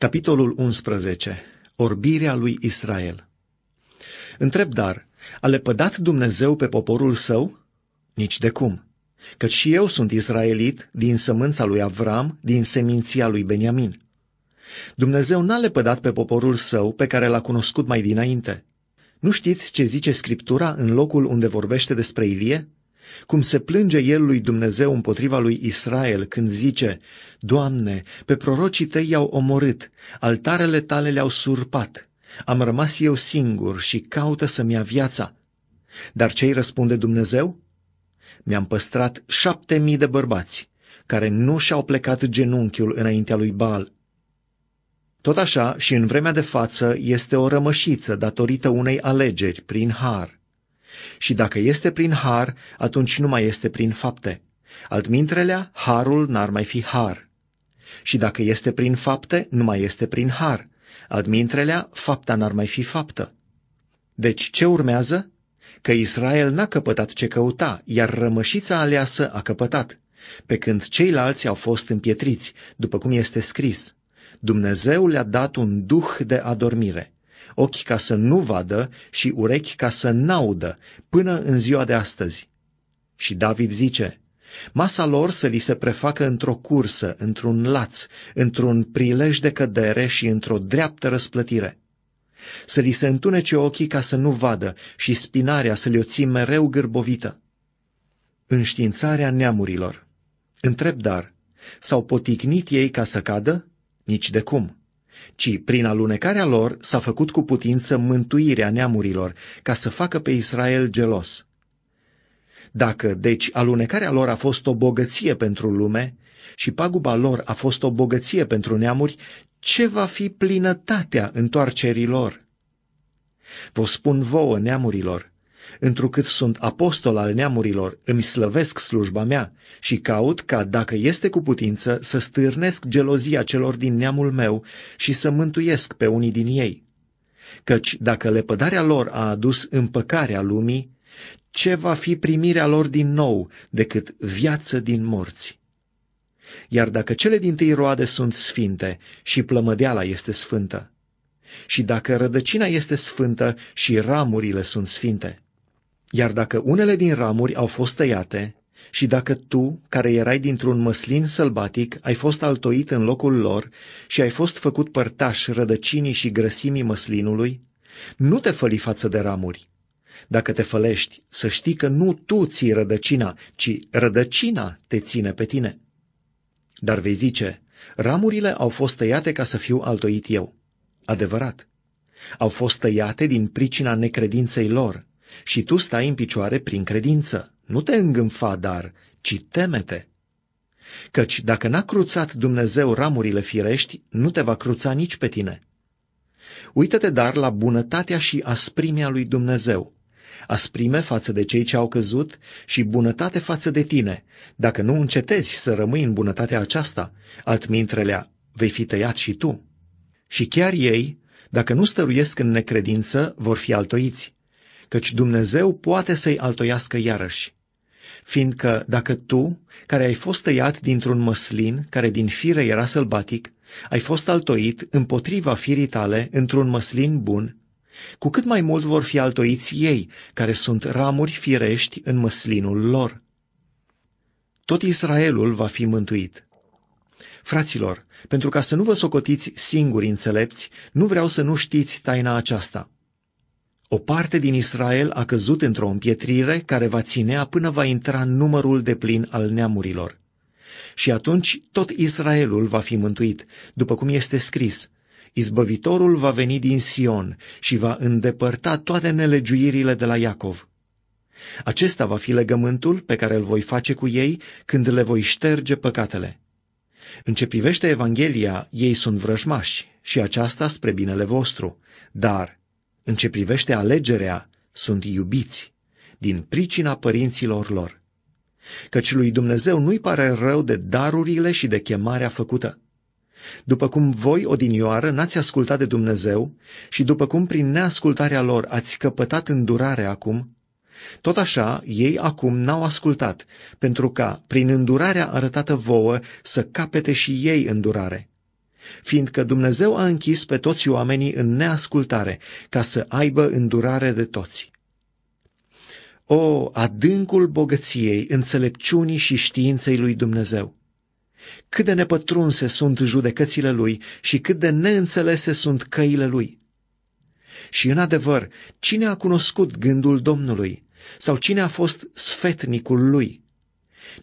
Capitolul 11. Orbirea lui Israel Întreb dar, a lepădat Dumnezeu pe poporul său? Nici de cum, căci și eu sunt israelit din sămânța lui Avram, din seminția lui Beniamin. Dumnezeu n-a lepădat pe poporul său pe care l-a cunoscut mai dinainte. Nu știți ce zice Scriptura în locul unde vorbește despre Ilie? cum se plânge el lui Dumnezeu împotriva lui Israel când zice, Doamne, pe prorocii tăi i-au omorât, altarele tale le-au surpat, am rămas eu singur și caută să-mi ia viața. Dar ce-i răspunde Dumnezeu? Mi-am păstrat șapte mii de bărbați care nu și-au plecat genunchiul înaintea lui Baal. Tot așa și în vremea de față este o rămășiță datorită unei alegeri prin har și dacă este prin har, atunci nu mai este prin fapte. Altmintrelea, harul n-ar mai fi har. Și dacă este prin fapte, nu mai este prin har. Altmintrelea, fapta n-ar mai fi faptă. Deci ce urmează? Că Israel n-a căpătat ce căuta, iar rămășița aleasă a căpătat, pe când ceilalți au fost împietriți, după cum este scris. Dumnezeu le-a dat un duh de adormire ochi ca să nu vadă și urechi ca să naudă până în ziua de astăzi. Și David zice, masa lor să li se prefacă într-o cursă, într-un laț, într-un prilej de cădere și într-o dreaptă răsplătire. Să li se întunece ochii ca să nu vadă și spinarea să le o ții mereu gârbovită. Înștiințarea neamurilor Întreb dar, s-au poticnit ei ca să cadă? Nici de cum ci prin alunecarea lor s-a făcut cu putință mântuirea neamurilor, ca să facă pe Israel gelos. Dacă, deci, alunecarea lor a fost o bogăție pentru lume și paguba lor a fost o bogăție pentru neamuri, ce va fi plinătatea întoarcerii lor? Vă spun vouă, neamurilor, întrucât sunt apostol al neamurilor, îmi slăvesc slujba mea și caut ca, dacă este cu putință, să stârnesc gelozia celor din neamul meu și să mântuiesc pe unii din ei. Căci dacă lepădarea lor a adus împăcarea lumii, ce va fi primirea lor din nou decât viață din morți? Iar dacă cele din tâi roade sunt sfinte și plămădeala este sfântă, și dacă rădăcina este sfântă și ramurile sunt sfinte, iar dacă unele din ramuri au fost tăiate și dacă tu, care erai dintr-un măslin sălbatic, ai fost altoit în locul lor și ai fost făcut părtaș rădăcinii și grăsimii măslinului, nu te făli față de ramuri. Dacă te fălești, să știi că nu tu ții rădăcina, ci rădăcina te ține pe tine. Dar vei zice, ramurile au fost tăiate ca să fiu altoit eu. Adevărat. Au fost tăiate din pricina necredinței lor – și tu stai în picioare prin credință. Nu te îngânfa, dar, ci temete. Căci dacă n-a cruțat Dumnezeu ramurile firești, nu te va cruța nici pe tine. Uită-te dar la bunătatea și asprimea lui Dumnezeu, asprime față de cei ce au căzut și bunătate față de tine, dacă nu încetezi să rămâi în bunătatea aceasta, altmintrelea vei fi tăiat și tu. Și chiar ei, dacă nu stăruiesc în necredință, vor fi altoiți căci Dumnezeu poate să-i altoiască iarăși. Fiindcă dacă tu, care ai fost tăiat dintr-un măslin care din fire era sălbatic, ai fost altoit împotriva firii tale într-un măslin bun, cu cât mai mult vor fi altoiți ei, care sunt ramuri firești în măslinul lor. Tot Israelul va fi mântuit. Fraților, pentru ca să nu vă socotiți singuri înțelepți, nu vreau să nu știți taina aceasta – o parte din Israel a căzut într-o împietrire care va ținea până va intra numărul de plin al neamurilor. Și atunci tot Israelul va fi mântuit, după cum este scris. Izbăvitorul va veni din Sion și va îndepărta toate nelegiuirile de la Iacov. Acesta va fi legământul pe care îl voi face cu ei când le voi șterge păcatele. În ce privește Evanghelia, ei sunt vrăjmași și aceasta spre binele vostru, dar în ce privește alegerea, sunt iubiți din pricina părinților lor, căci lui Dumnezeu nu-i pare rău de darurile și de chemarea făcută. După cum voi odinioară n-ați ascultat de Dumnezeu și după cum prin neascultarea lor ați căpătat îndurare acum, tot așa ei acum n-au ascultat, pentru ca, prin îndurarea arătată vouă, să capete și ei îndurare fiindcă Dumnezeu a închis pe toți oamenii în neascultare, ca să aibă îndurare de toți. O, adâncul bogăției, înțelepciunii și științei lui Dumnezeu! Cât de nepătrunse sunt judecățile lui și cât de neînțelese sunt căile lui! Și în adevăr, cine a cunoscut gândul Domnului? Sau cine a fost sfetnicul lui?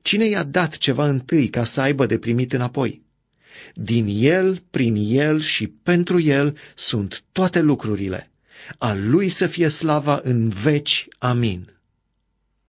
Cine i-a dat ceva întâi ca să aibă de primit înapoi? Din El, prin El și pentru El sunt toate lucrurile. A Lui să fie slava în veci. Amin.